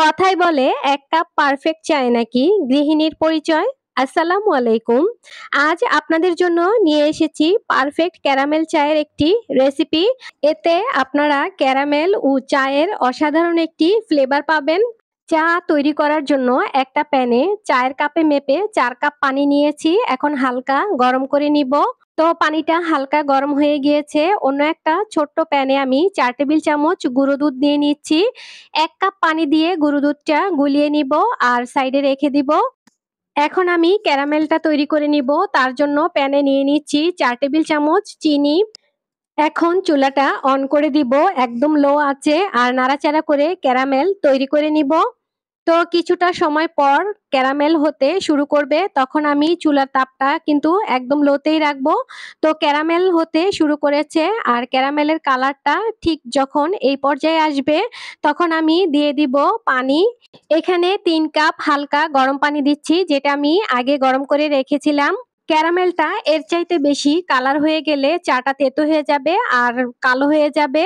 কথাই বলে এক কাপ পারফেক্ট চায় নাকি গৃহিণীর পরিচয় আসসালামু আলাইকুম আজ আপনাদের জন্য নিয়ে এসেছি পারফেক্ট ক্যারামেল চায়ের একটি রেসিপি এতে আপনারা ক্যারামেল ও চায়ের অসাধারণ একটি ফ্লেভার পাবেন চা তৈরি করার জন্য একটা প্যানে চায়ের কাপে মেপে চার কাপ পানি নিয়েছি এখন হালকা গরম করে নিব তো পানিটা হালকা গরম হয়ে গিয়েছে অন্য একটা ছোট্ট প্যানে আমি চার টেবিল চামচ গুঁড়ো দুধ নিয়ে নিচ্ছি এক কাপ পানি দিয়ে গুঁড়ো দুধটা গুলিয়ে নিব আর সাইডে রেখে দিব এখন আমি ক্যারামেলটা তৈরি করে নিব তার জন্য প্যানে নিয়ে নিচ্ছি চার টেবিল চামচ চিনি এখন চুলাটা অন করে দিব একদম লো আছে আর নাড়াচাড়া করে ক্যারামেল তৈরি করে নিব তো কিছুটা সময় পর ক্যারামেল হতে শুরু করবে তখন আমি চুলার তাপটা কিন্তু একদম লোতেই রাখবো তো ক্যারামেল হতে শুরু করেছে আর ক্যারামেলের কালারটা ঠিক যখন এই পর্যায়ে আসবে তখন আমি দিয়ে দিব পানি এখানে তিন কাপ হালকা গরম পানি দিচ্ছি যেটা আমি আগে গরম করে রেখেছিলাম ক্যারামেলটা এর চাইতে বেশি কালার হয়ে গেলে চাটা তেতো হয়ে যাবে আর কালো হয়ে যাবে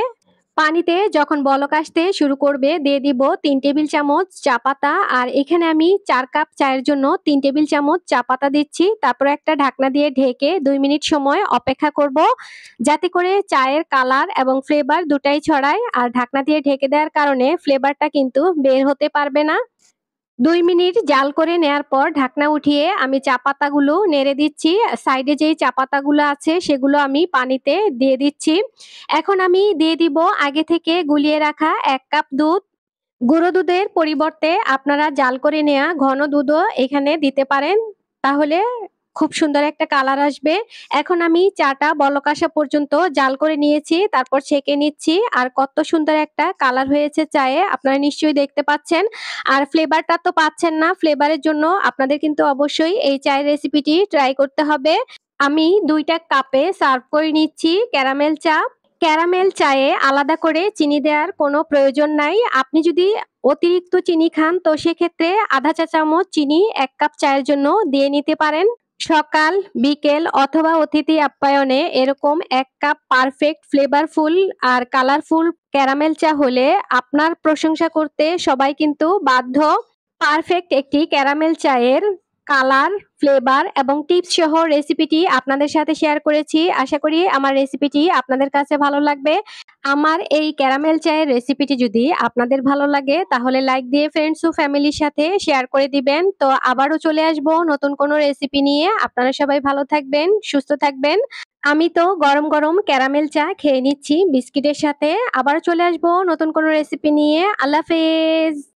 পানিতে যখন বলক আসতে শুরু করবে দিয়ে দিব তিন টেবিল চামচ চা পাতা আর এখানে আমি চার কাপ চায়ের জন্য তিন টেবিল চামচ চা পাতা দিচ্ছি তারপর একটা ঢাকনা দিয়ে ঢেকে দুই মিনিট সময় অপেক্ষা করব যাতে করে চায়ের কালার এবং ফ্লেভার দুটাই ছড়ায় আর ঢাকনা দিয়ে ঢেকে দেওয়ার কারণে ফ্লেভারটা কিন্তু বের হতে পারবে না দুই মিনিট জাল করে নেয়ার পর ঢাকনা উঠিয়ে আমি চা পাতাগুলো নেড়ে দিচ্ছি সাইডে যেই চা পাতাগুলো আছে সেগুলো আমি পানিতে দিয়ে দিচ্ছি এখন আমি দিয়ে দিব আগে থেকে গুলিয়ে রাখা এক কাপ দুধ গুঁড়ো দুধের পরিবর্তে আপনারা জাল করে নেয়া ঘন দুধও এখানে দিতে পারেন তাহলে খুব সুন্দর একটা কালার আসবে এখন আমি চাটা বলকাশা পর্যন্ত জাল করে নিয়েছি তারপর ছেঁকে নিচ্ছি আর কত সুন্দর একটা কালার হয়েছে চায়ে আপনারা নিশ্চয়ই দেখতে পাচ্ছেন আর ফ্লেভারটা তো পাচ্ছেন না ফ্লেভারের জন্য আপনাদের কিন্তু অবশ্যই এই চায়ের রেসিপিটি ট্রাই করতে হবে আমি দুইটা কাপে সার্ভ করে নিচ্ছি ক্যারামেল চা ক্যারামেল চায়ে আলাদা করে চিনি দেওয়ার কোনো প্রয়োজন নাই আপনি যদি অতিরিক্ত চিনি খান তো সেক্ষেত্রে আধা চা চামচ চিনি এক কাপ চায়ের জন্য দিয়ে নিতে পারেন সকাল বিকেল অথবা অতিথি আপ্যায়নে এরকম এক কাপ পারফেক্ট ফ্লেভারফুল আর কালারফুল ক্যারামেল চা হলে আপনার প্রশংসা করতে সবাই কিন্তু বাধ্য পারফেক্ট একটি ক্যারামেল চায়ের কালার ফ্লেভার এবং টিপস সহ রেসিপিটি আপনাদের সাথে শেয়ার করেছি আশা করি আমার রেসিপিটি আপনাদের কাছে ভালো লাগবে আমার এই ক্যারামেল চায়ের রেসিপিটি যদি আপনাদের ভালো লাগে তাহলে লাইক দিয়ে ফ্রেন্ডস ও ফ্যামিলির সাথে শেয়ার করে দিবেন তো আবারও চলে আসব নতুন কোনো রেসিপি নিয়ে আপনারা সবাই ভালো থাকবেন সুস্থ থাকবেন আমি তো গরম গরম ক্যারামেল চা খেয়ে নিচ্ছি বিস্কিটের সাথে আবার চলে আসব নতুন কোনো রেসিপি নিয়ে আল্লাহ হাফেজ